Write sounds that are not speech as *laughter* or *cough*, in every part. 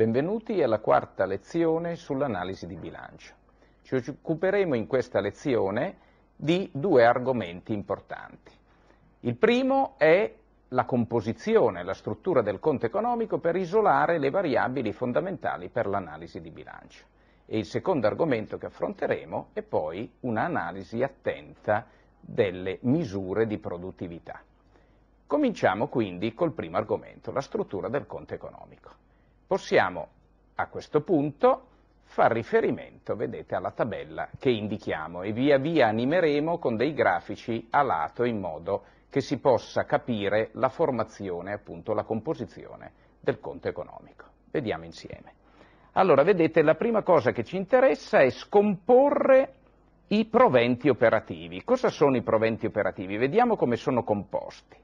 Benvenuti alla quarta lezione sull'analisi di bilancio. Ci occuperemo in questa lezione di due argomenti importanti. Il primo è la composizione, la struttura del conto economico per isolare le variabili fondamentali per l'analisi di bilancio. E il secondo argomento che affronteremo è poi un'analisi attenta delle misure di produttività. Cominciamo quindi col primo argomento, la struttura del conto economico. Possiamo a questo punto far riferimento, vedete, alla tabella che indichiamo e via via animeremo con dei grafici a lato in modo che si possa capire la formazione, appunto la composizione del conto economico. Vediamo insieme. Allora, vedete, la prima cosa che ci interessa è scomporre i proventi operativi. Cosa sono i proventi operativi? Vediamo come sono composti.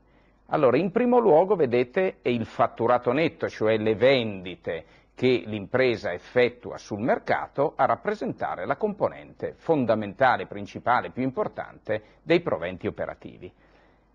Allora, in primo luogo, vedete, è il fatturato netto, cioè le vendite che l'impresa effettua sul mercato a rappresentare la componente fondamentale, principale, più importante dei proventi operativi.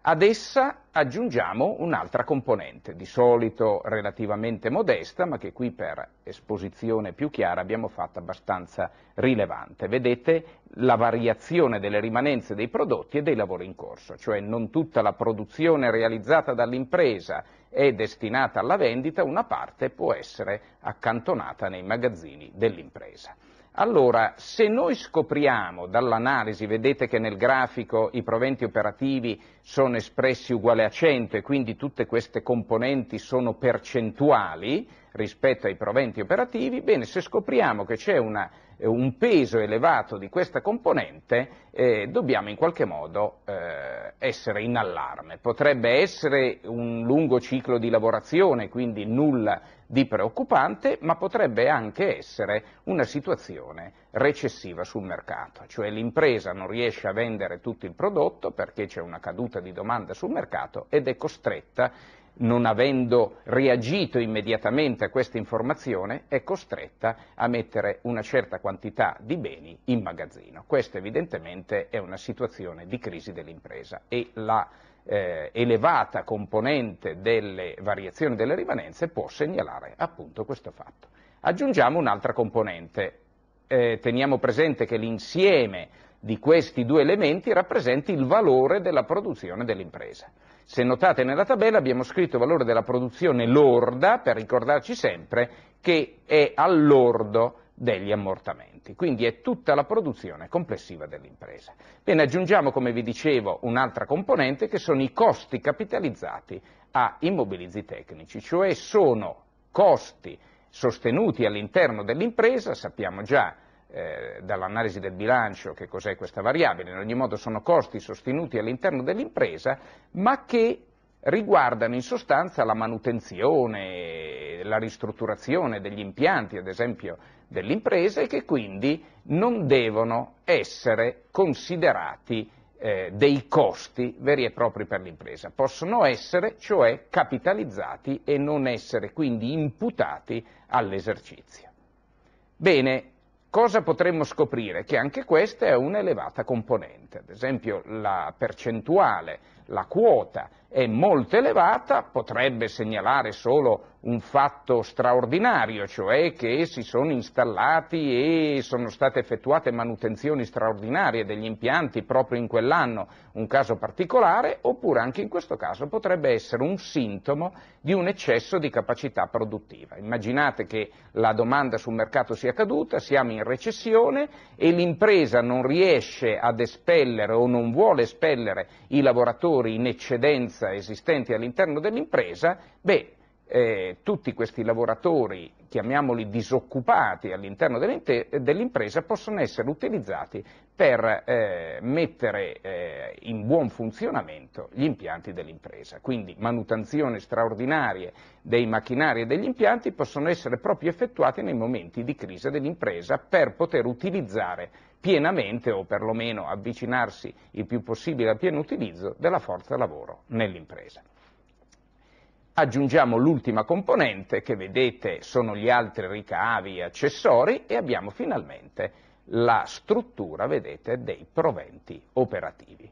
Ad essa aggiungiamo un'altra componente, di solito relativamente modesta, ma che qui per esposizione più chiara abbiamo fatto abbastanza rilevante. Vedete la variazione delle rimanenze dei prodotti e dei lavori in corso, cioè non tutta la produzione realizzata dall'impresa è destinata alla vendita, una parte può essere accantonata nei magazzini dell'impresa. Allora, se noi scopriamo dall'analisi, vedete che nel grafico i proventi operativi sono espressi uguale a 100 e quindi tutte queste componenti sono percentuali rispetto ai proventi operativi, bene, se scopriamo che c'è una, un peso elevato di questa componente, eh, dobbiamo in qualche modo eh, essere in allarme. Potrebbe essere un lungo ciclo di lavorazione, quindi nulla di preoccupante, ma potrebbe anche essere una situazione recessiva sul mercato, cioè l'impresa non riesce a vendere tutto il prodotto perché c'è una caduta di domanda sul mercato ed è costretta, non avendo reagito immediatamente a questa informazione, è costretta a mettere una certa quantità di beni in magazzino. Questa evidentemente è una situazione di crisi dell'impresa e la eh, elevata componente delle variazioni delle rimanenze può segnalare appunto questo fatto. Aggiungiamo un'altra componente, eh, teniamo presente che l'insieme di questi due elementi rappresenti il valore della produzione dell'impresa. Se notate nella tabella abbiamo scritto valore della produzione lorda per ricordarci sempre che è all'ordo degli ammortamenti, quindi è tutta la produzione complessiva dell'impresa. Bene, aggiungiamo, come vi dicevo, un'altra componente che sono i costi capitalizzati a immobilizi tecnici, cioè sono costi sostenuti all'interno dell'impresa, sappiamo già eh, dall'analisi del bilancio che cos'è questa variabile, in ogni modo sono costi sostenuti all'interno dell'impresa, ma che riguardano in sostanza la manutenzione, la ristrutturazione degli impianti, ad esempio, delle imprese e che quindi non devono essere considerati eh, dei costi veri e propri per l'impresa, possono essere cioè capitalizzati e non essere quindi imputati all'esercizio. Bene, cosa potremmo scoprire? Che anche questa è un'elevata componente, ad esempio la percentuale, la quota è molto elevata, potrebbe segnalare solo un fatto straordinario, cioè che si sono installati e sono state effettuate manutenzioni straordinarie degli impianti proprio in quell'anno, un caso particolare, oppure anche in questo caso potrebbe essere un sintomo di un eccesso di capacità produttiva. Immaginate che la domanda sul mercato sia caduta, siamo in recessione e l'impresa non riesce ad espellere o non vuole espellere i lavoratori in eccedenza sicurezza esistenti all'interno dell'impresa, beh, eh, tutti questi lavoratori, chiamiamoli disoccupati all'interno dell'impresa, possono essere utilizzati per eh, mettere eh, in buon funzionamento gli impianti dell'impresa. Quindi manutenzioni straordinarie dei macchinari e degli impianti possono essere proprio effettuate nei momenti di crisi dell'impresa per poter utilizzare pienamente o perlomeno avvicinarsi il più possibile al pieno utilizzo della forza lavoro nell'impresa. Aggiungiamo l'ultima componente che vedete sono gli altri ricavi e accessori e abbiamo finalmente la struttura, vedete, dei proventi operativi.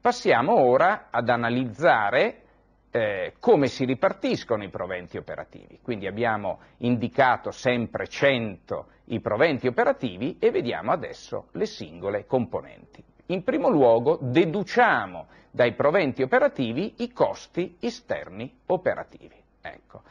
Passiamo ora ad analizzare eh, come si ripartiscono i proventi operativi. Quindi abbiamo indicato sempre 100 i proventi operativi e vediamo adesso le singole componenti. In primo luogo deduciamo dai proventi operativi i costi esterni operativi. Ecco.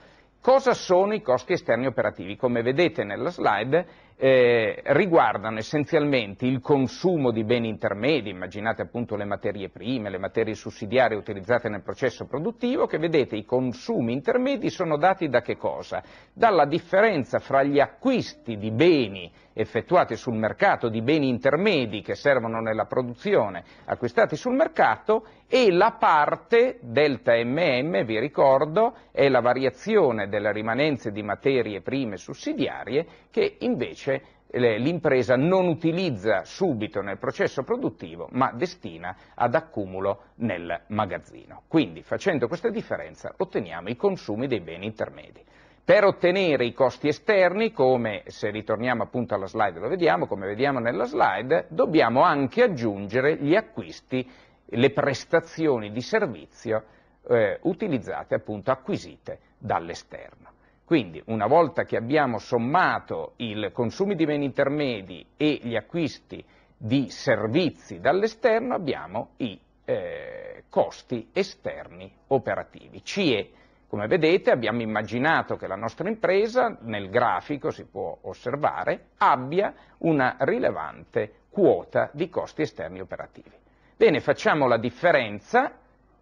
Cosa sono i costi esterni operativi? Come vedete nella slide eh, riguardano essenzialmente il consumo di beni intermedi, immaginate appunto le materie prime, le materie sussidiarie utilizzate nel processo produttivo, che vedete i consumi intermedi sono dati da che cosa? Dalla differenza fra gli acquisti di beni effettuati sul mercato di beni intermedi che servono nella produzione acquistati sul mercato e la parte delta MM, vi ricordo, è la variazione delle rimanenze di materie prime sussidiarie che invece eh, l'impresa non utilizza subito nel processo produttivo ma destina ad accumulo nel magazzino. Quindi facendo questa differenza otteniamo i consumi dei beni intermedi per ottenere i costi esterni, come se ritorniamo appunto alla slide lo vediamo, come vediamo nella slide, dobbiamo anche aggiungere gli acquisti, le prestazioni di servizio eh, utilizzate, appunto acquisite dall'esterno. Quindi una volta che abbiamo sommato i consumi di beni intermedi e gli acquisti di servizi dall'esterno abbiamo i eh, costi esterni operativi, CE come vedete abbiamo immaginato che la nostra impresa, nel grafico si può osservare, abbia una rilevante quota di costi esterni operativi. Bene, facciamo la differenza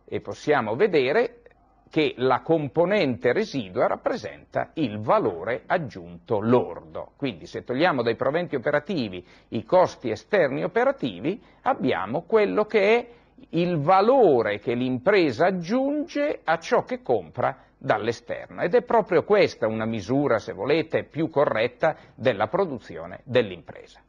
e possiamo vedere che la componente residua rappresenta il valore aggiunto lordo. Quindi se togliamo dai proventi operativi i costi esterni operativi, abbiamo quello che è il valore che l'impresa aggiunge a ciò che compra dall'esterno ed è proprio questa una misura, se volete, più corretta della produzione dell'impresa.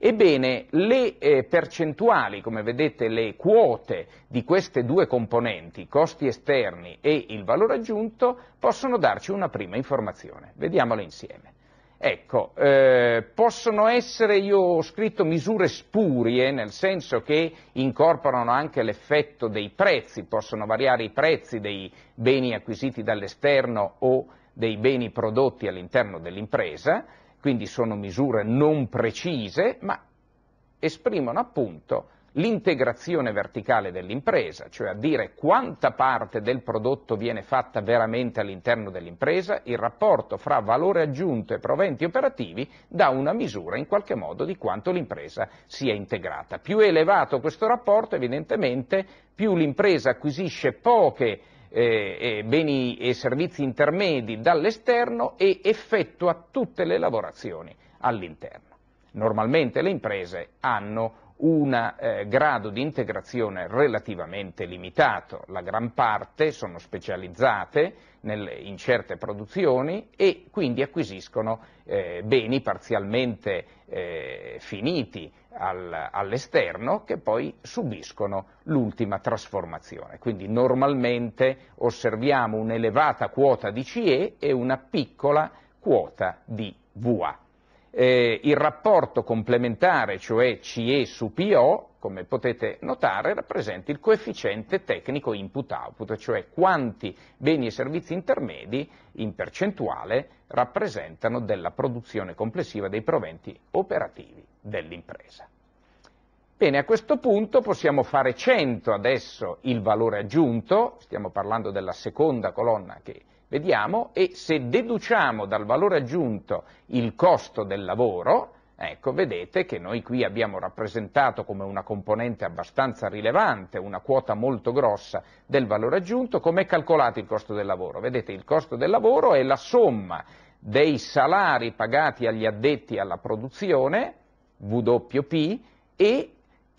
Ebbene, le eh, percentuali, come vedete, le quote di queste due componenti, costi esterni e il valore aggiunto, possono darci una prima informazione. Vediamola insieme. Ecco, eh, possono essere, io ho scritto, misure spurie, nel senso che incorporano anche l'effetto dei prezzi, possono variare i prezzi dei beni acquisiti dall'esterno o dei beni prodotti all'interno dell'impresa, quindi sono misure non precise, ma esprimono appunto l'integrazione verticale dell'impresa, cioè a dire quanta parte del prodotto viene fatta veramente all'interno dell'impresa, il rapporto fra valore aggiunto e proventi operativi dà una misura in qualche modo di quanto l'impresa sia integrata. Più è elevato questo rapporto, evidentemente, più l'impresa acquisisce poche eh, beni e servizi intermedi dall'esterno e effettua tutte le lavorazioni all'interno. Normalmente le imprese hanno un eh, grado di integrazione relativamente limitato, la gran parte sono specializzate nel, in certe produzioni e quindi acquisiscono eh, beni parzialmente eh, finiti al, all'esterno che poi subiscono l'ultima trasformazione. Quindi normalmente osserviamo un'elevata quota di CE e una piccola quota di VA. Eh, il rapporto complementare, cioè CE su PO, come potete notare, rappresenta il coefficiente tecnico input-output, cioè quanti beni e servizi intermedi in percentuale rappresentano della produzione complessiva dei proventi operativi dell'impresa. Bene, a questo punto possiamo fare 100 adesso il valore aggiunto, stiamo parlando della seconda colonna che Vediamo e se deduciamo dal valore aggiunto il costo del lavoro, Ecco, vedete che noi qui abbiamo rappresentato come una componente abbastanza rilevante, una quota molto grossa del valore aggiunto, com'è calcolato il costo del lavoro? Vedete, il costo del lavoro è la somma dei salari pagati agli addetti alla produzione, WP, e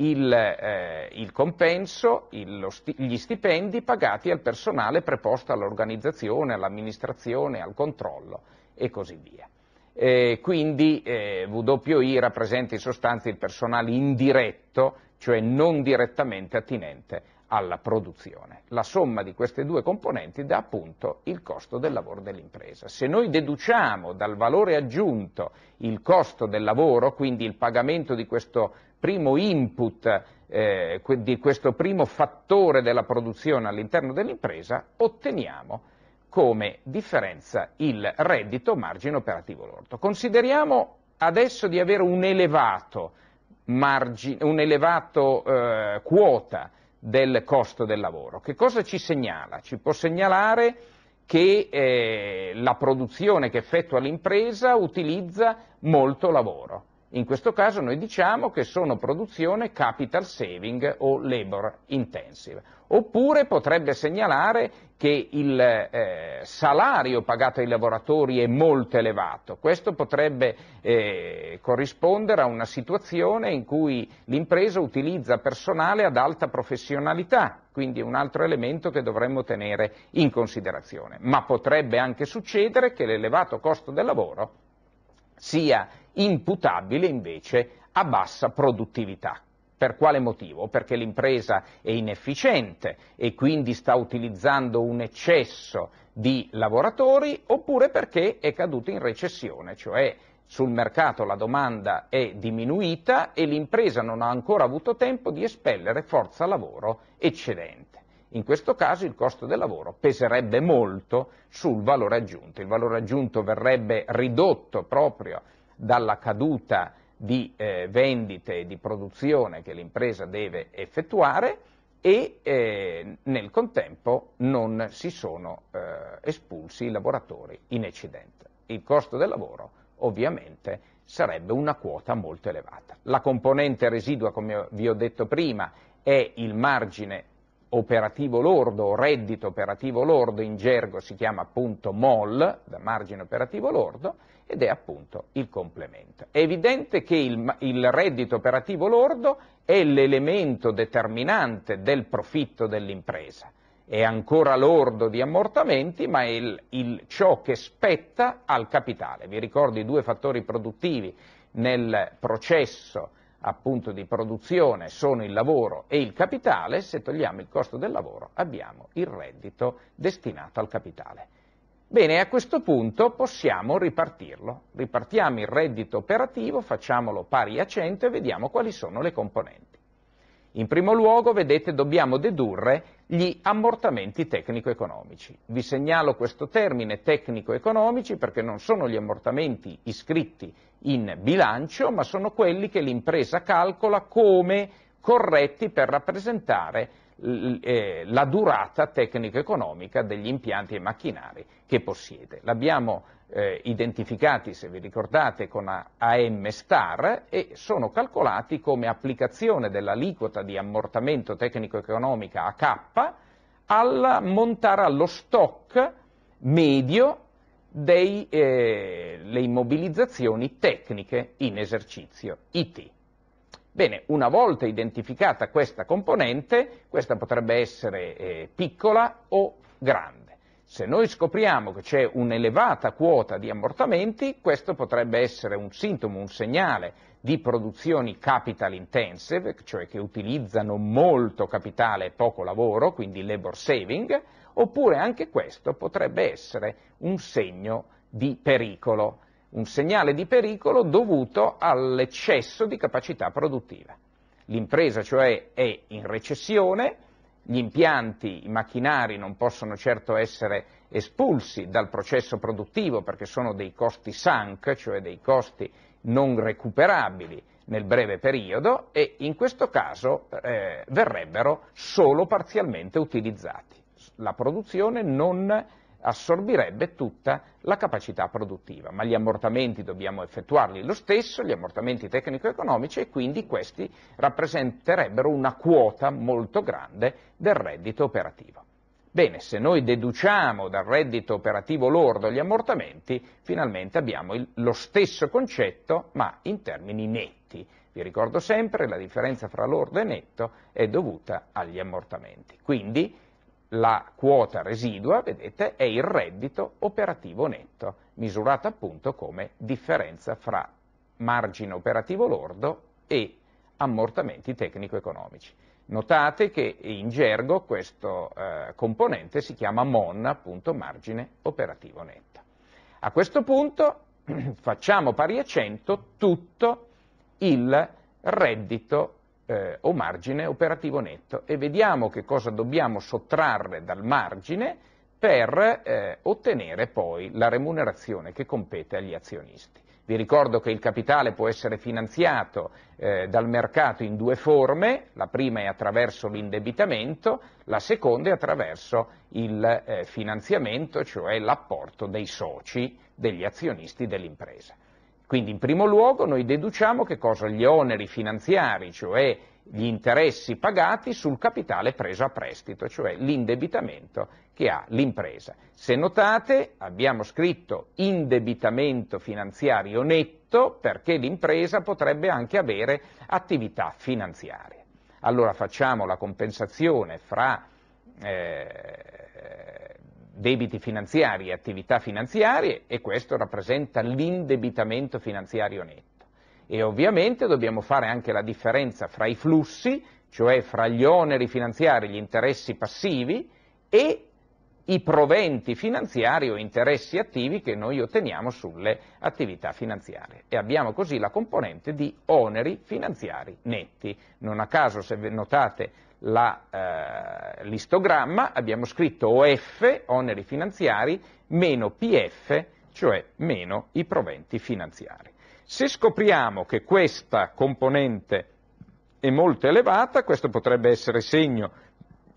il, eh, il compenso, il, sti, gli stipendi pagati al personale preposto all'organizzazione, all'amministrazione, al controllo e così via. Eh, quindi eh, WI rappresenta in sostanza il personale indiretto, cioè non direttamente attinente alla produzione. La somma di queste due componenti dà appunto il costo del lavoro dell'impresa. Se noi deduciamo dal valore aggiunto il costo del lavoro, quindi il pagamento di questo primo input, eh, di questo primo fattore della produzione all'interno dell'impresa, otteniamo come differenza il reddito margine operativo lordo. Consideriamo adesso di avere un elevato, margine, un elevato eh, quota del costo del lavoro. Che cosa ci segnala? Ci può segnalare che eh, la produzione che effettua l'impresa utilizza molto lavoro in questo caso noi diciamo che sono produzione capital saving o labor intensive. Oppure potrebbe segnalare che il eh, salario pagato ai lavoratori è molto elevato. Questo potrebbe eh, corrispondere a una situazione in cui l'impresa utilizza personale ad alta professionalità, quindi è un altro elemento che dovremmo tenere in considerazione. Ma potrebbe anche succedere che l'elevato costo del lavoro sia imputabile invece a bassa produttività. Per quale motivo? Perché l'impresa è inefficiente e quindi sta utilizzando un eccesso di lavoratori oppure perché è caduta in recessione, cioè sul mercato la domanda è diminuita e l'impresa non ha ancora avuto tempo di espellere forza lavoro eccedente. In questo caso il costo del lavoro peserebbe molto sul valore aggiunto, il valore aggiunto verrebbe ridotto proprio dalla caduta di eh, vendite e di produzione che l'impresa deve effettuare e eh, nel contempo non si sono eh, espulsi i lavoratori in eccidente. Il costo del lavoro ovviamente sarebbe una quota molto elevata. La componente residua, come vi ho detto prima, è il margine operativo lordo o reddito operativo lordo, in gergo si chiama appunto MOL, da margine operativo lordo, ed è appunto il complemento. È evidente che il, il reddito operativo lordo è l'elemento determinante del profitto dell'impresa è ancora lordo di ammortamenti, ma è il, il, ciò che spetta al capitale. Vi ricordo i due fattori produttivi nel processo appunto, di produzione sono il lavoro e il capitale, se togliamo il costo del lavoro abbiamo il reddito destinato al capitale. Bene, a questo punto possiamo ripartirlo. Ripartiamo il reddito operativo, facciamolo pari a 100 e vediamo quali sono le componenti. In primo luogo, vedete, dobbiamo dedurre gli ammortamenti tecnico-economici. Vi segnalo questo termine tecnico-economici perché non sono gli ammortamenti iscritti in bilancio, ma sono quelli che l'impresa calcola come corretti per rappresentare eh, la durata tecnico-economica degli impianti e macchinari che possiede. L'abbiamo eh, identificati, se vi ricordate, con AM Star e sono calcolati come applicazione dell'aliquota di ammortamento tecnico-economica AK al montare allo stock medio delle eh, immobilizzazioni tecniche in esercizio IT. Bene, una volta identificata questa componente, questa potrebbe essere eh, piccola o grande. Se noi scopriamo che c'è un'elevata quota di ammortamenti, questo potrebbe essere un sintomo, un segnale di produzioni capital intensive, cioè che utilizzano molto capitale e poco lavoro, quindi labor saving, oppure anche questo potrebbe essere un segno di pericolo un segnale di pericolo dovuto all'eccesso di capacità produttiva. L'impresa cioè è in recessione, gli impianti, i macchinari non possono certo essere espulsi dal processo produttivo perché sono dei costi sunk, cioè dei costi non recuperabili nel breve periodo e in questo caso eh, verrebbero solo parzialmente utilizzati. La produzione non assorbirebbe tutta la capacità produttiva, ma gli ammortamenti dobbiamo effettuarli lo stesso, gli ammortamenti tecnico-economici e quindi questi rappresenterebbero una quota molto grande del reddito operativo. Bene, se noi deduciamo dal reddito operativo lordo gli ammortamenti, finalmente abbiamo il, lo stesso concetto, ma in termini netti. Vi ricordo sempre, che la differenza fra lordo e netto è dovuta agli ammortamenti. Quindi, la quota residua, vedete, è il reddito operativo netto, misurata appunto come differenza fra margine operativo lordo e ammortamenti tecnico-economici. Notate che in gergo questo eh, componente si chiama MON, appunto margine operativo netto. A questo punto *clears throat* facciamo pari a 100 tutto il reddito eh, o margine operativo netto e vediamo che cosa dobbiamo sottrarre dal margine per eh, ottenere poi la remunerazione che compete agli azionisti. Vi ricordo che il capitale può essere finanziato eh, dal mercato in due forme, la prima è attraverso l'indebitamento, la seconda è attraverso il eh, finanziamento, cioè l'apporto dei soci, degli azionisti dell'impresa. Quindi in primo luogo noi deduciamo che cosa? Gli oneri finanziari, cioè gli interessi pagati sul capitale preso a prestito, cioè l'indebitamento che ha l'impresa. Se notate abbiamo scritto indebitamento finanziario netto perché l'impresa potrebbe anche avere attività finanziarie. Allora facciamo la compensazione fra eh, debiti finanziari e attività finanziarie e questo rappresenta l'indebitamento finanziario netto. E ovviamente dobbiamo fare anche la differenza fra i flussi, cioè fra gli oneri finanziari, gli interessi passivi e i proventi finanziari o interessi attivi che noi otteniamo sulle attività finanziarie e abbiamo così la componente di oneri finanziari netti. Non a caso se notate la, eh, l'istogramma, abbiamo scritto OF, oneri finanziari, meno PF, cioè meno i proventi finanziari. Se scopriamo che questa componente è molto elevata, questo potrebbe essere segno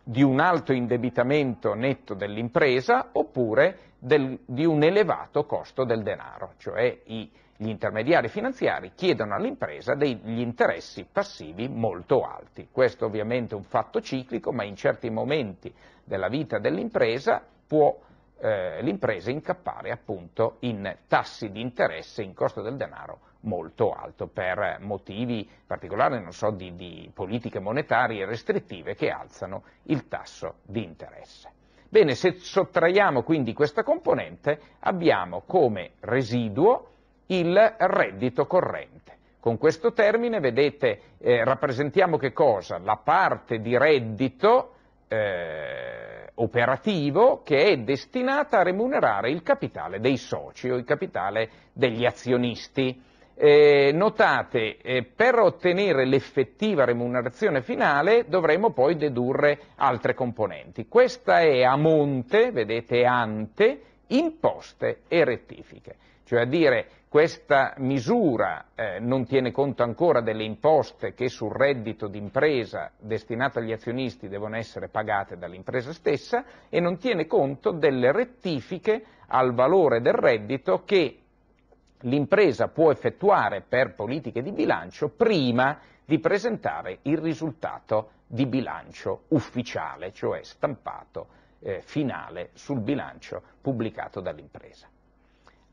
di un alto indebitamento netto dell'impresa oppure del, di un elevato costo del denaro, cioè i gli intermediari finanziari chiedono all'impresa degli interessi passivi molto alti. Questo ovviamente è un fatto ciclico, ma in certi momenti della vita dell'impresa può eh, l'impresa incappare appunto in tassi di interesse, in costo del denaro molto alto per motivi particolari, so, di, di politiche monetarie restrittive che alzano il tasso di interesse. Bene, se sottraiamo quindi questa componente abbiamo come residuo il reddito corrente. Con questo termine, vedete, eh, rappresentiamo che cosa? La parte di reddito eh, operativo che è destinata a remunerare il capitale dei soci o il capitale degli azionisti. Eh, notate, eh, per ottenere l'effettiva remunerazione finale dovremo poi dedurre altre componenti. Questa è a monte, vedete ante, imposte e rettifiche cioè a dire questa misura eh, non tiene conto ancora delle imposte che sul reddito d'impresa destinato agli azionisti devono essere pagate dall'impresa stessa e non tiene conto delle rettifiche al valore del reddito che l'impresa può effettuare per politiche di bilancio prima di presentare il risultato di bilancio ufficiale, cioè stampato eh, finale sul bilancio pubblicato dall'impresa.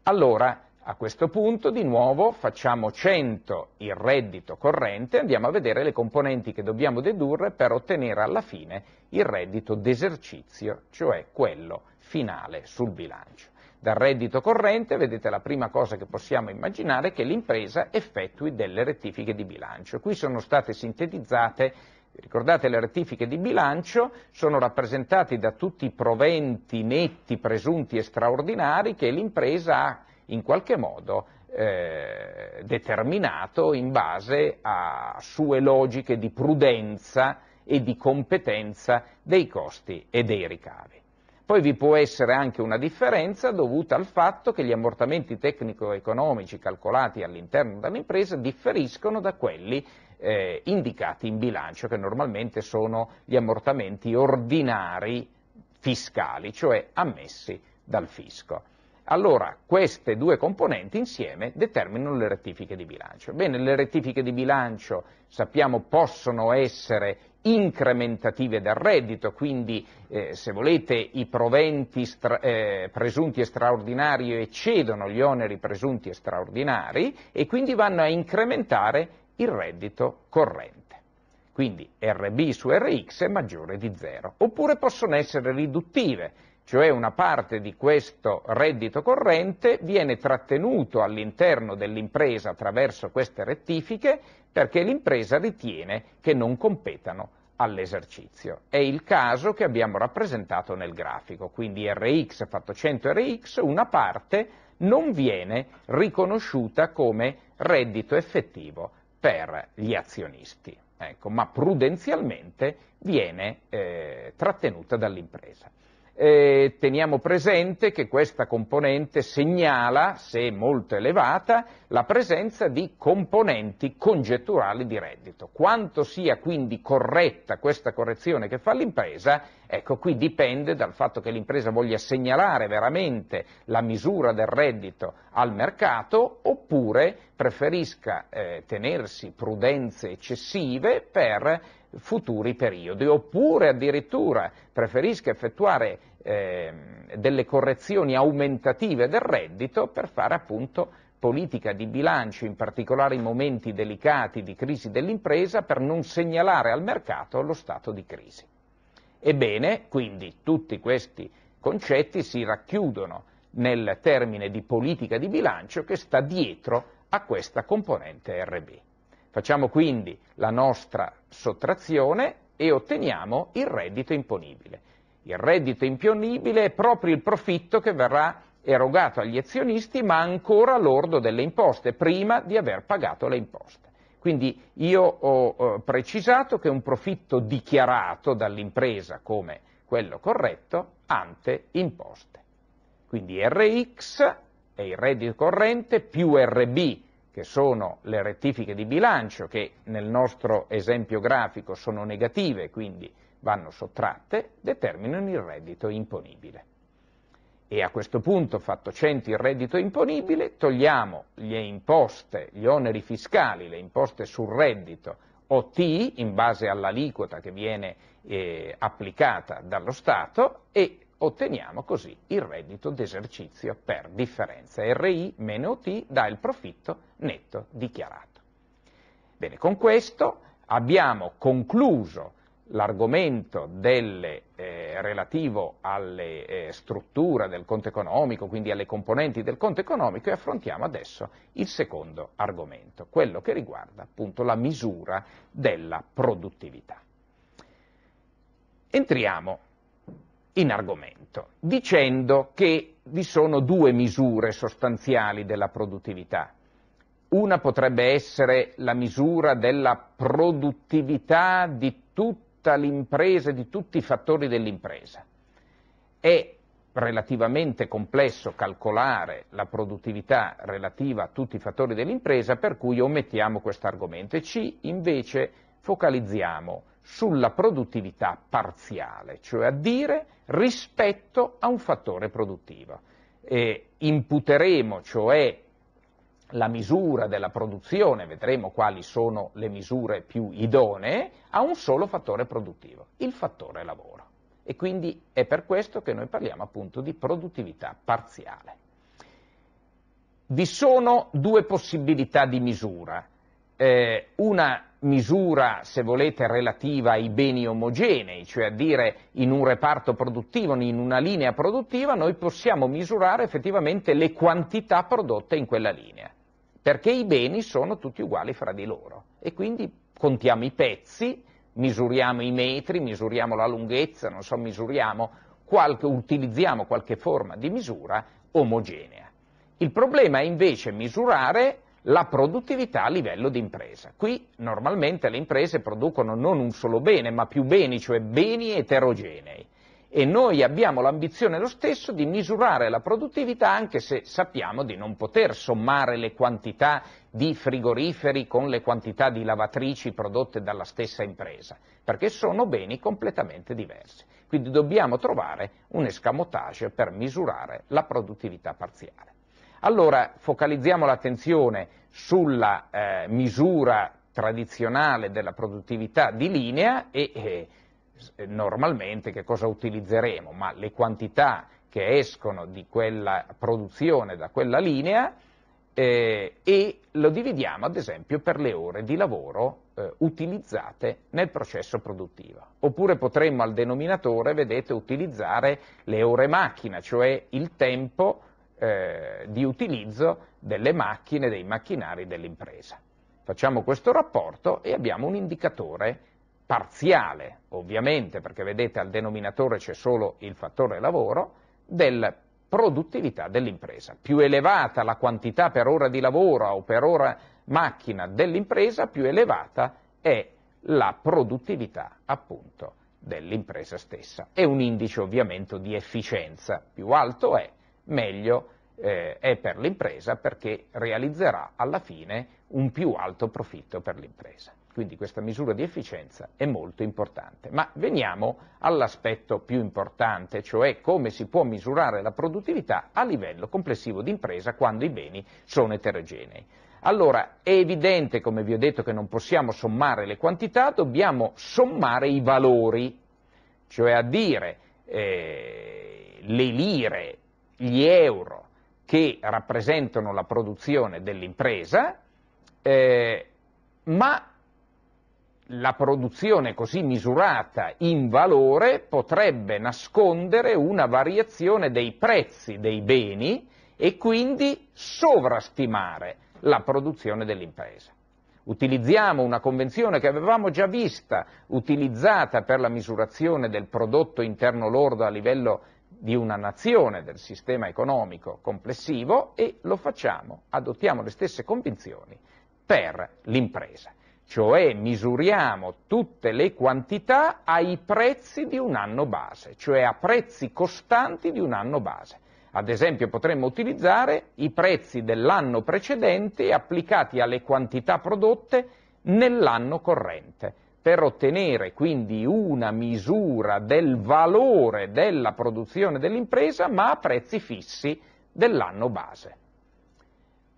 Allora, a questo punto di nuovo facciamo 100 il reddito corrente, e andiamo a vedere le componenti che dobbiamo dedurre per ottenere alla fine il reddito d'esercizio, cioè quello finale sul bilancio. Dal reddito corrente, vedete la prima cosa che possiamo immaginare è che l'impresa effettui delle rettifiche di bilancio. Qui sono state sintetizzate Ricordate le rettifiche di bilancio sono rappresentate da tutti i proventi netti, presunti e straordinari che l'impresa ha in qualche modo eh, determinato in base a sue logiche di prudenza e di competenza dei costi e dei ricavi. Poi vi può essere anche una differenza dovuta al fatto che gli ammortamenti tecnico-economici calcolati all'interno dell'impresa differiscono da quelli eh, indicati in bilancio, che normalmente sono gli ammortamenti ordinari fiscali, cioè ammessi dal fisco. Allora, queste due componenti insieme determinano le rettifiche di bilancio. Bene, le rettifiche di bilancio, sappiamo, possono essere incrementative del reddito, quindi eh, se volete i proventi stra- eh, presunti e straordinari eccedono gli oneri presunti e straordinari e quindi vanno a incrementare il reddito corrente. Quindi RB su RX è maggiore di zero. Oppure possono essere riduttive, cioè una parte di questo reddito corrente viene trattenuto all'interno dell'impresa attraverso queste rettifiche perché l'impresa ritiene che non competano all'esercizio. È il caso che abbiamo rappresentato nel grafico, quindi Rx fatto 100 Rx, una parte non viene riconosciuta come reddito effettivo per gli azionisti, ecco, ma prudenzialmente viene eh, trattenuta dall'impresa eh, teniamo presente che questa componente segnala, se molto elevata, la presenza di componenti congetturali di reddito. Quanto sia quindi corretta questa correzione che fa l'impresa, ecco qui dipende dal fatto che l'impresa voglia segnalare veramente la misura del reddito al mercato oppure preferisca eh, tenersi prudenze eccessive per futuri periodi, oppure addirittura preferisca effettuare eh, delle correzioni aumentative del reddito per fare appunto politica di bilancio, in particolare in momenti delicati di crisi dell'impresa, per non segnalare al mercato lo stato di crisi. Ebbene, quindi tutti questi concetti si racchiudono nel termine di politica di bilancio che sta dietro a questa componente RB. Facciamo quindi la nostra sottrazione e otteniamo il reddito imponibile. Il reddito imponibile è proprio il profitto che verrà erogato agli azionisti, ma ancora lordo delle imposte, prima di aver pagato le imposte. Quindi io ho eh, precisato che un profitto dichiarato dall'impresa come quello corretto ante imposte. Quindi RX è il reddito corrente più RB che sono le rettifiche di bilancio, che nel nostro esempio grafico sono negative, quindi vanno sottratte, determinano il reddito imponibile. E a questo punto, fatto 100 il reddito imponibile, togliamo le imposte, gli oneri fiscali, le imposte sul reddito o T, in base all'aliquota che viene eh, applicata dallo Stato, e otteniamo così il reddito d'esercizio per differenza. RI OT dà il profitto netto dichiarato. Bene, con questo abbiamo concluso l'argomento eh, relativo alla eh, struttura del conto economico, quindi alle componenti del conto economico e affrontiamo adesso il secondo argomento, quello che riguarda appunto la misura della produttività. Entriamo in argomento, dicendo che vi sono due misure sostanziali della produttività. Una potrebbe essere la misura della produttività di tutta l'impresa, di tutti i fattori dell'impresa. È relativamente complesso calcolare la produttività relativa a tutti i fattori dell'impresa, per cui omettiamo questo argomento e ci invece focalizziamo sulla produttività parziale, cioè a dire rispetto a un fattore produttivo. E imputeremo cioè la misura della produzione, vedremo quali sono le misure più idonee, a un solo fattore produttivo, il fattore lavoro. E quindi è per questo che noi parliamo appunto di produttività parziale. Vi sono due possibilità di misura, eh, una misura, se volete, relativa ai beni omogenei, cioè a dire in un reparto produttivo, in una linea produttiva, noi possiamo misurare effettivamente le quantità prodotte in quella linea, perché i beni sono tutti uguali fra di loro e quindi contiamo i pezzi, misuriamo i metri, misuriamo la lunghezza, non so, misuriamo qualche, utilizziamo qualche forma di misura omogenea. Il problema è invece misurare la produttività a livello di impresa. Qui normalmente le imprese producono non un solo bene, ma più beni, cioè beni eterogenei. E noi abbiamo l'ambizione lo stesso di misurare la produttività anche se sappiamo di non poter sommare le quantità di frigoriferi con le quantità di lavatrici prodotte dalla stessa impresa, perché sono beni completamente diversi. Quindi dobbiamo trovare un escamotage per misurare la produttività parziale. Allora focalizziamo l'attenzione sulla eh, misura tradizionale della produttività di linea e eh, normalmente che cosa utilizzeremo? Ma le quantità che escono di quella produzione da quella linea eh, e lo dividiamo ad esempio per le ore di lavoro eh, utilizzate nel processo produttivo. Oppure potremmo al denominatore, vedete, utilizzare le ore macchina, cioè il tempo eh, di utilizzo delle macchine, dei macchinari dell'impresa. Facciamo questo rapporto e abbiamo un indicatore parziale, ovviamente, perché vedete al denominatore c'è solo il fattore lavoro, della produttività dell'impresa. Più elevata la quantità per ora di lavoro o per ora macchina dell'impresa, più elevata è la produttività appunto dell'impresa stessa. È un indice ovviamente di efficienza, più alto è, meglio eh, è per l'impresa perché realizzerà alla fine un più alto profitto per l'impresa. Quindi questa misura di efficienza è molto importante. Ma veniamo all'aspetto più importante, cioè come si può misurare la produttività a livello complessivo di impresa quando i beni sono eterogenei. Allora, è evidente, come vi ho detto, che non possiamo sommare le quantità, dobbiamo sommare i valori, cioè a dire eh, le lire gli euro che rappresentano la produzione dell'impresa, eh, ma la produzione così misurata in valore potrebbe nascondere una variazione dei prezzi dei beni e quindi sovrastimare la produzione dell'impresa. Utilizziamo una convenzione che avevamo già vista, utilizzata per la misurazione del prodotto interno lordo a livello di una nazione, del sistema economico complessivo e lo facciamo, adottiamo le stesse convinzioni per l'impresa, cioè misuriamo tutte le quantità ai prezzi di un anno base, cioè a prezzi costanti di un anno base. Ad esempio potremmo utilizzare i prezzi dell'anno precedente applicati alle quantità prodotte nell'anno corrente per ottenere quindi una misura del valore della produzione dell'impresa, ma a prezzi fissi dell'anno base.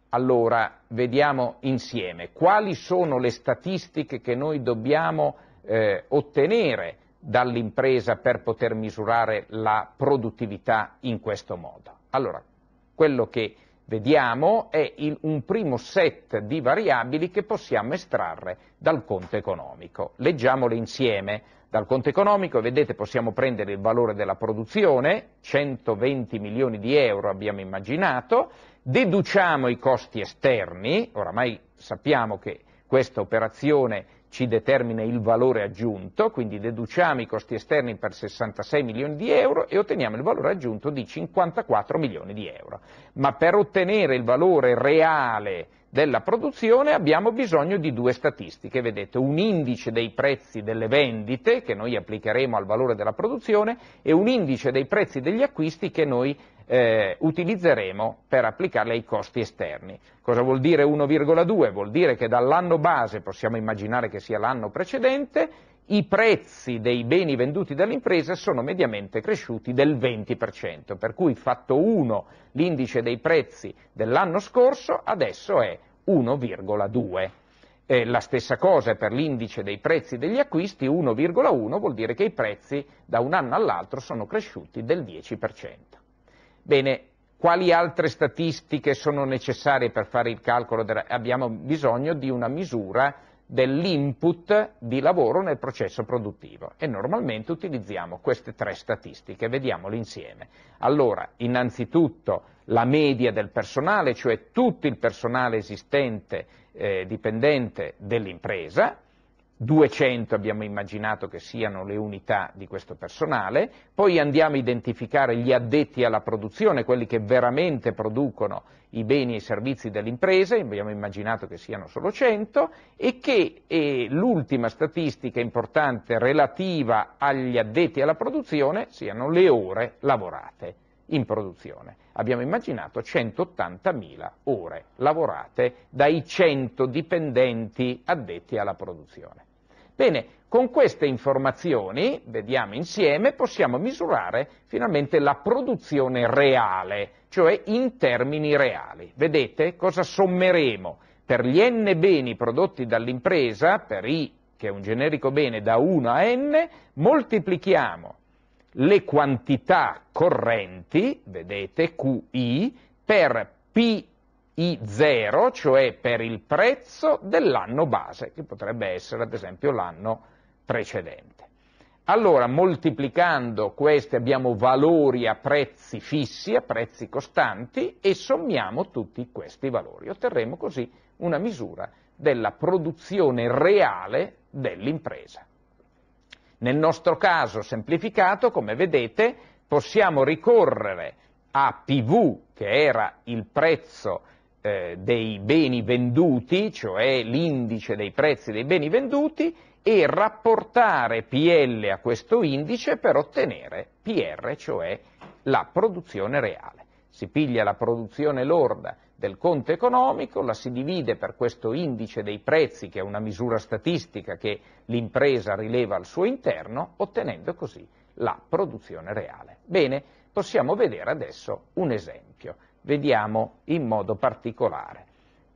Allora, vediamo insieme quali sono le statistiche che noi dobbiamo eh, ottenere dall'impresa per poter misurare la produttività in questo modo. Allora, quello che vediamo è il, un primo set di variabili che possiamo estrarre dal conto economico. Leggiamole insieme. Dal conto economico, vedete, possiamo prendere il valore della produzione, 120 milioni di euro abbiamo immaginato, deduciamo i costi esterni, oramai sappiamo che questa operazione ci determina il valore aggiunto, quindi deduciamo i costi esterni per 66 milioni di euro e otteniamo il valore aggiunto di 54 milioni di euro. Ma per ottenere il valore reale della produzione abbiamo bisogno di due statistiche, vedete, un indice dei prezzi delle vendite che noi applicheremo al valore della produzione e un indice dei prezzi degli acquisti che noi eh, utilizzeremo per applicarli ai costi esterni. Cosa vuol dire 1,2? Vuol dire che dall'anno base, possiamo immaginare che sia l'anno precedente, i prezzi dei beni venduti dall'impresa sono mediamente cresciuti del 20%, per cui fatto 1 l'indice dei prezzi dell'anno scorso adesso è 1,2. Eh, la stessa cosa per l'indice dei prezzi degli acquisti, 1,1 vuol dire che i prezzi da un anno all'altro sono cresciuti del 10%. Bene, quali altre statistiche sono necessarie per fare il calcolo? Della... Abbiamo bisogno di una misura dell'input di lavoro nel processo produttivo e normalmente utilizziamo queste tre statistiche, vediamole insieme. Allora, innanzitutto la media del personale, cioè tutto il personale esistente eh, dipendente dell'impresa, 200 abbiamo immaginato che siano le unità di questo personale, poi andiamo a identificare gli addetti alla produzione, quelli che veramente producono i beni e i servizi dell'impresa, abbiamo immaginato che siano solo 100, e che eh, l'ultima statistica importante relativa agli addetti alla produzione siano le ore lavorate in produzione. Abbiamo immaginato 180.000 ore lavorate dai 100 dipendenti addetti alla produzione. Bene, con queste informazioni, vediamo insieme, possiamo misurare finalmente la produzione reale, cioè in termini reali. Vedete cosa sommeremo? Per gli n beni prodotti dall'impresa, per i che è un generico bene da 1 a n, moltiplichiamo le quantità correnti, vedete, QI, per P i0, cioè per il prezzo dell'anno base, che potrebbe essere ad esempio l'anno precedente. Allora, moltiplicando questi abbiamo valori a prezzi fissi, a prezzi costanti e sommiamo tutti questi valori. Otterremo così una misura della produzione reale dell'impresa. Nel nostro caso semplificato, come vedete, possiamo ricorrere a PV, che era il prezzo eh, dei beni venduti, cioè l'indice dei prezzi dei beni venduti, e rapportare PL a questo indice per ottenere PR, cioè la produzione reale. Si piglia la produzione lorda del conto economico, la si divide per questo indice dei prezzi, che è una misura statistica che l'impresa rileva al suo interno, ottenendo così la produzione reale. Bene, possiamo vedere adesso un esempio vediamo in modo particolare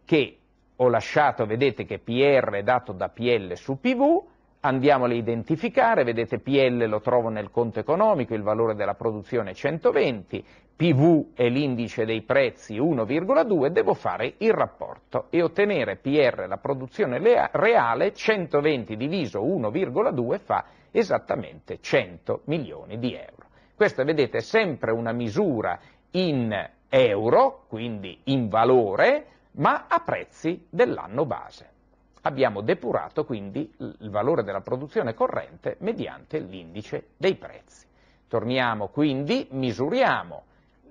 che ho lasciato, vedete che PR è dato da PL su PV, andiamole a identificare, vedete PL lo trovo nel conto economico, il valore della produzione è 120, PV è l'indice dei prezzi 1,2, devo fare il rapporto e ottenere PR, la produzione reale, 120 diviso 1,2 fa esattamente 100 milioni di euro. Questa, vedete, è sempre una misura in euro, quindi in valore, ma a prezzi dell'anno base. Abbiamo depurato quindi il valore della produzione corrente mediante l'indice dei prezzi. Torniamo quindi, misuriamo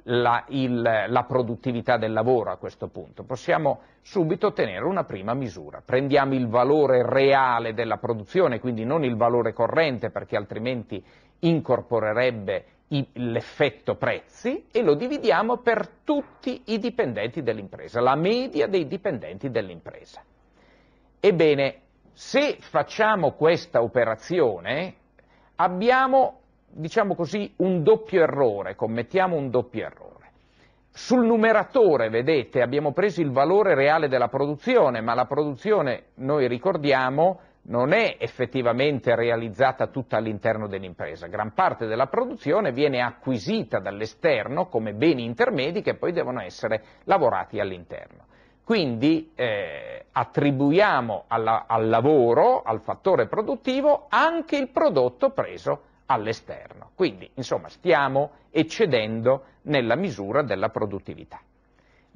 la, il, la, produttività del lavoro a questo punto. Possiamo subito ottenere una prima misura. Prendiamo il valore reale della produzione, quindi non il valore corrente perché altrimenti incorporerebbe l'effetto prezzi e lo dividiamo per tutti i dipendenti dell'impresa, la media dei dipendenti dell'impresa. Ebbene, se facciamo questa operazione abbiamo, diciamo così, un doppio errore, commettiamo un doppio errore. Sul numeratore, vedete, abbiamo preso il valore reale della produzione, ma la produzione, noi ricordiamo, non è effettivamente realizzata tutta all'interno dell'impresa, gran parte della produzione viene acquisita dall'esterno come beni intermedi che poi devono essere lavorati all'interno. Quindi eh, attribuiamo alla, al lavoro, al fattore produttivo, anche il prodotto preso all'esterno. Quindi, insomma, stiamo eccedendo nella misura della produttività.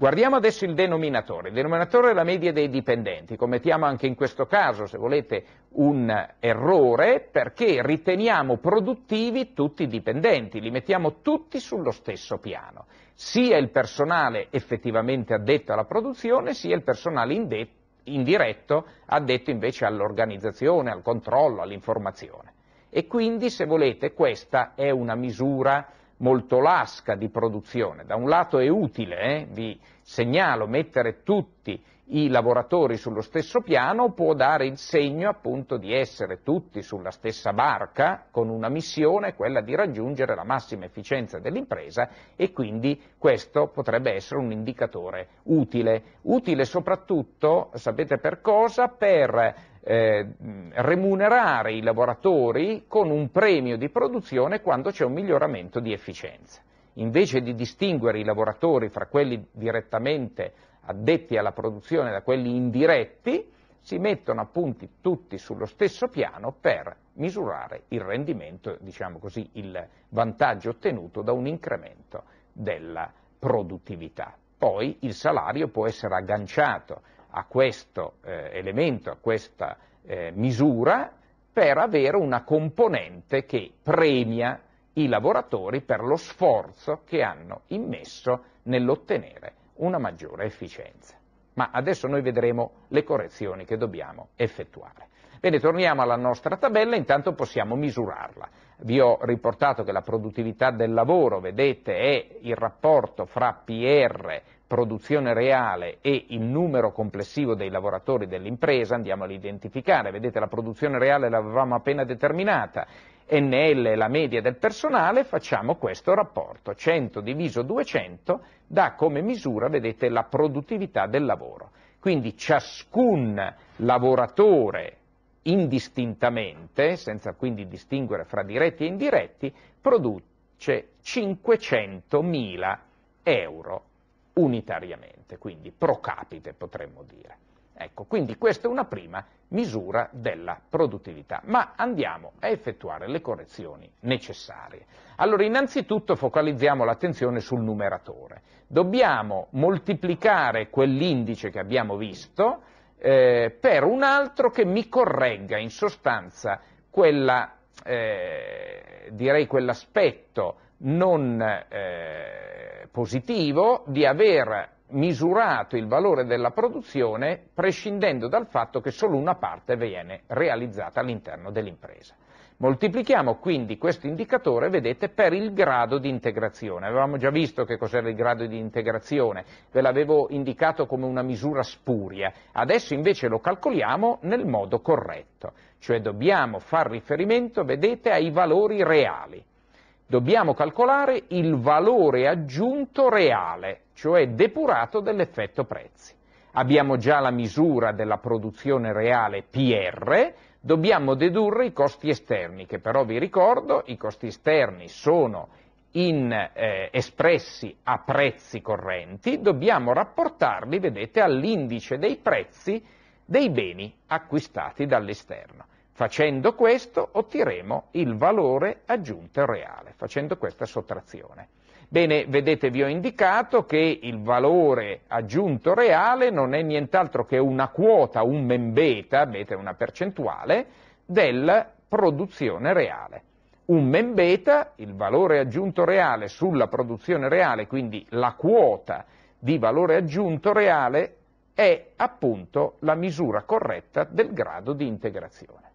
Guardiamo adesso il denominatore. Il denominatore è la media dei dipendenti. Commettiamo anche in questo caso, se volete, un errore perché riteniamo produttivi tutti i dipendenti, li mettiamo tutti sullo stesso piano, sia il personale effettivamente addetto alla produzione, sia il personale indetto, indiretto addetto invece all'organizzazione, al controllo, all'informazione. E quindi, se volete, questa è una misura molto lasca di produzione. Da un lato è utile, eh, vi segnalo, mettere tutti i lavoratori sullo stesso piano può dare il segno appunto di essere tutti sulla stessa barca con una missione, quella di raggiungere la massima efficienza dell'impresa e quindi questo potrebbe essere un indicatore utile, utile soprattutto, sapete per cosa? Per eh, remunerare i lavoratori con un premio di produzione quando c'è un miglioramento di efficienza invece di distinguere i lavoratori fra quelli direttamente addetti alla produzione da quelli indiretti, si mettono appunti tutti sullo stesso piano per misurare il rendimento, diciamo così, il vantaggio ottenuto da un incremento della produttività. Poi il salario può essere agganciato a questo eh, elemento, a questa eh, misura, per avere una componente che premia i lavoratori per lo sforzo che hanno immesso nell'ottenere una maggiore efficienza. Ma adesso noi vedremo le correzioni che dobbiamo effettuare. Bene, torniamo alla nostra tabella, intanto possiamo misurarla. Vi ho riportato che la produttività del lavoro, vedete, è il rapporto fra PR, produzione reale e il numero complessivo dei lavoratori dell'impresa, andiamo ad identificare, vedete la produzione reale l'avevamo appena determinata, NL è la media del personale, facciamo questo rapporto, 100 diviso 200 dà come misura, vedete, la produttività del lavoro. Quindi ciascun lavoratore indistintamente, senza quindi distinguere fra diretti e indiretti, produce 500.000 euro unitariamente, quindi pro capite potremmo dire. Ecco, quindi questa è una prima misura della produttività, ma andiamo a effettuare le correzioni necessarie. Allora, innanzitutto focalizziamo l'attenzione sul numeratore. Dobbiamo moltiplicare quell'indice che abbiamo visto eh, per un altro che mi corregga in sostanza quella, eh, direi quell'aspetto non eh, positivo di aver misurato il valore della produzione prescindendo dal fatto che solo una parte viene realizzata all'interno dell'impresa. Moltiplichiamo quindi questo indicatore, vedete, per il grado di integrazione. Avevamo già visto che cos'era il grado di integrazione, ve l'avevo indicato come una misura spuria, adesso invece lo calcoliamo nel modo corretto, cioè dobbiamo far riferimento, vedete, ai valori reali dobbiamo calcolare il valore aggiunto reale, cioè depurato dell'effetto prezzi. Abbiamo già la misura della produzione reale PR, dobbiamo dedurre i costi esterni, che però vi ricordo, i costi esterni sono in, eh, espressi a prezzi correnti, dobbiamo rapportarli, vedete, all'indice dei prezzi dei beni acquistati dall'esterno. Facendo questo otterremo il valore aggiunto reale, facendo questa sottrazione. Bene, vedete, vi ho indicato che il valore aggiunto reale non è nient'altro che una quota, un membeta, beta è una percentuale, della produzione reale. Un membeta, il valore aggiunto reale sulla produzione reale, quindi la quota di valore aggiunto reale, è appunto la misura corretta del grado di integrazione.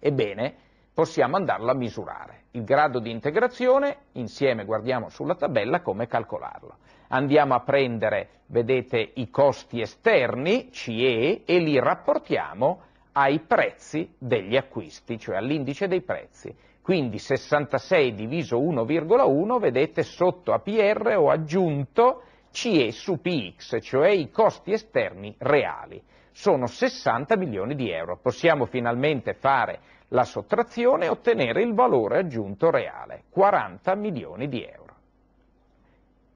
Ebbene, possiamo andarlo a misurare. Il grado di integrazione, insieme guardiamo sulla tabella come calcolarlo. Andiamo a prendere, vedete, i costi esterni, CE, e li rapportiamo ai prezzi degli acquisti, cioè all'indice dei prezzi. Quindi 66 diviso 1,1, vedete, sotto APR ho aggiunto CE su PX, cioè i costi esterni reali sono 60 milioni di euro. Possiamo finalmente fare la sottrazione e ottenere il valore aggiunto reale, 40 milioni di euro.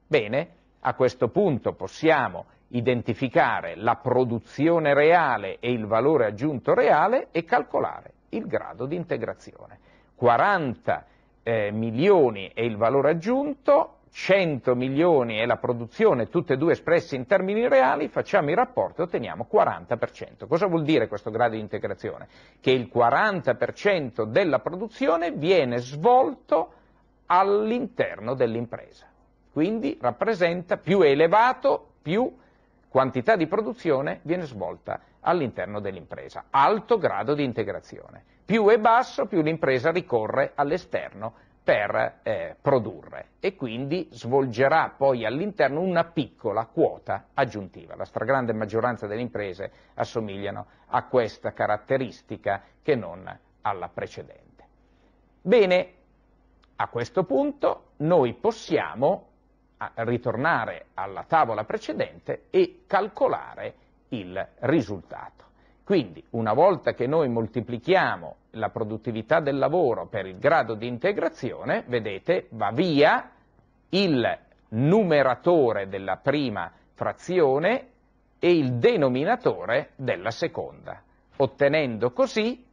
Bene, a questo punto possiamo identificare la produzione reale e il valore aggiunto reale e calcolare il grado di integrazione. 40 eh, milioni è il valore aggiunto, 100 milioni e la produzione, tutte e due espresse in termini reali, facciamo il rapporto e otteniamo 40%. Cosa vuol dire questo grado di integrazione? Che il 40% della produzione viene svolto all'interno dell'impresa, quindi rappresenta più elevato, più quantità di produzione viene svolta all'interno dell'impresa, alto grado di integrazione. Più è basso, più l'impresa ricorre all'esterno per eh, produrre e quindi svolgerà poi all'interno una piccola quota aggiuntiva. La stragrande maggioranza delle imprese assomigliano a questa caratteristica che non alla precedente. Bene, a questo punto noi possiamo ritornare alla tavola precedente e calcolare il risultato. Quindi una volta che noi moltiplichiamo la produttività del lavoro per il grado di integrazione, vedete, va via il numeratore della prima frazione e il denominatore della seconda, ottenendo così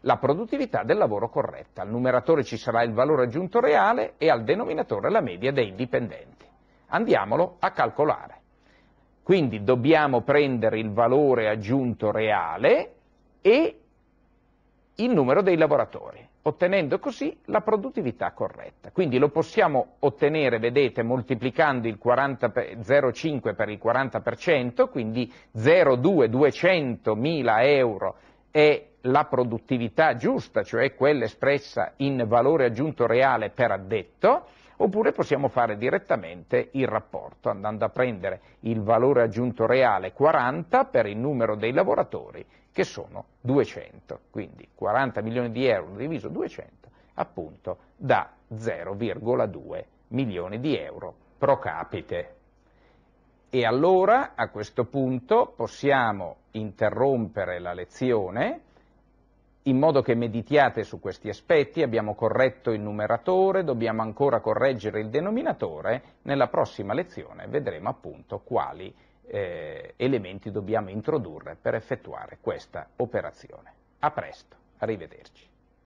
la produttività del lavoro corretta. Al numeratore ci sarà il valore aggiunto reale e al denominatore la media dei dipendenti. Andiamolo a calcolare. Quindi dobbiamo prendere il valore aggiunto reale e il numero dei lavoratori, ottenendo così la produttività corretta. Quindi lo possiamo ottenere, vedete, moltiplicando il 0,5 per il 40%, quindi 0,2-200.000 euro è la produttività giusta, cioè quella espressa in valore aggiunto reale per addetto, oppure possiamo fare direttamente il rapporto andando a prendere il valore aggiunto reale 40 per il numero dei lavoratori che sono 200, quindi 40 milioni di euro diviso 200 appunto da 0,2 milioni di euro pro capite. E allora a questo punto possiamo interrompere la lezione in modo che meditiate su questi aspetti, abbiamo corretto il numeratore, dobbiamo ancora correggere il denominatore, nella prossima lezione vedremo appunto quali eh, elementi dobbiamo introdurre per effettuare questa operazione. A presto, arrivederci.